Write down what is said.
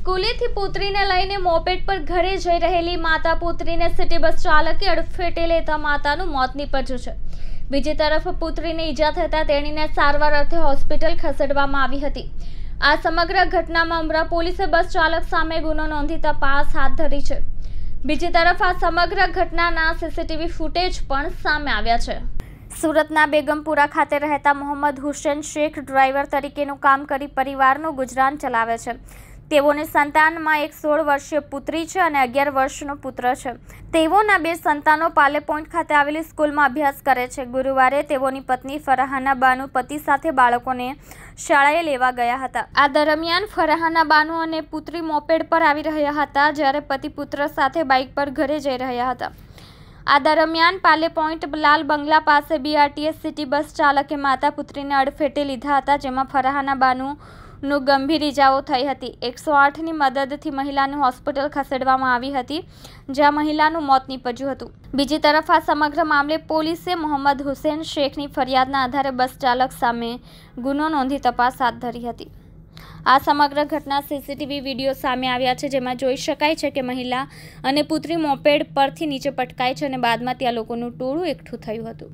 સ્કૂલેથી પુત્રીને લઈને મોપેટ પર ઘરે જઈ રહેલી માતા પુત્રીને સિટી બસ ચાલકે અડફેટે લેતા માતાનું મોત નીપજ્યું છે બીજી તરફ પુત્રીને ઈજા થતાં તેણીને સારવાર અર્થે હોસ્પિટલ ખસેડવામાં આવી હતી આ સમગ્ર ઘટનામાં ઉમરા પોલીસે બસ ચાલક સામે ગુનો નોંધી તપાસ હાથ ધરી છે બીજી તરફ આ સમગ્ર ઘટનાના સીસીટીવી ફૂટેજ પણ સામે આવ્યા છે સુરતના બેગમપુરા ખાતે રહેતા મોહમ્મદ હુસેન શેખ ડ્રાઈવર તરીકેનું કામ કરી પરિવારનું ગુજરાન ચલાવે છે તેઓને સંતાનમાં એક સોળ વર્ષીય પુત્રી છે અને અગિયાર વર્ષનો પુત્ર છે તેઓના બે સંતાનો પાલે પોઈન્ટ ખાતે આવેલી સ્કૂલમાં અભ્યાસ કરે છે ગુરુવારે તેઓની પત્ની ફરાહાના બાનુ પતિ સાથે બાળકોને શાળાએ લેવા ગયા હતા આ દરમિયાન ફરાહાના બાનુ અને પુત્રી મોપેડ પર આવી રહ્યા હતા જ્યારે પતિ પુત્ર સાથે બાઇક પર ઘરે જઈ રહ્યા હતા આ દરમિયાન પાલે પોઈન્ટ લાલ બંગલા પાસે બીઆરટીએસ સિટી બસ ચાલકે માતા પુત્રીને અડફેટે લીધા હતા જેમાં ફરાહાના બાનુ નું ગંભીર ઇજાઓ થઈ હતી એકસો આઠની મદદથી મહિલાને હોસ્પિટલ ખસેડવામાં આવી હતી જ્યાં મહિલાનું મોત નીપજ્યું હતું બીજી તરફ આ સમગ્ર મામલે પોલીસે મોહમ્મદ હુસેન શેખની ફરિયાદના આધારે બસ ચાલક સામે ગુનો નોંધી તપાસ હાથ ધરી હતી આ સમગ્ર ઘટના સીસીટીવી વિડીયો સામે આવ્યા છે જેમાં જોઈ શકાય છે કે મહિલા અને પુત્રી મોપેડ પરથી નીચે પટકાય છે અને બાદમાં ત્યાં લોકોનું ટોળું એકઠું થયું હતું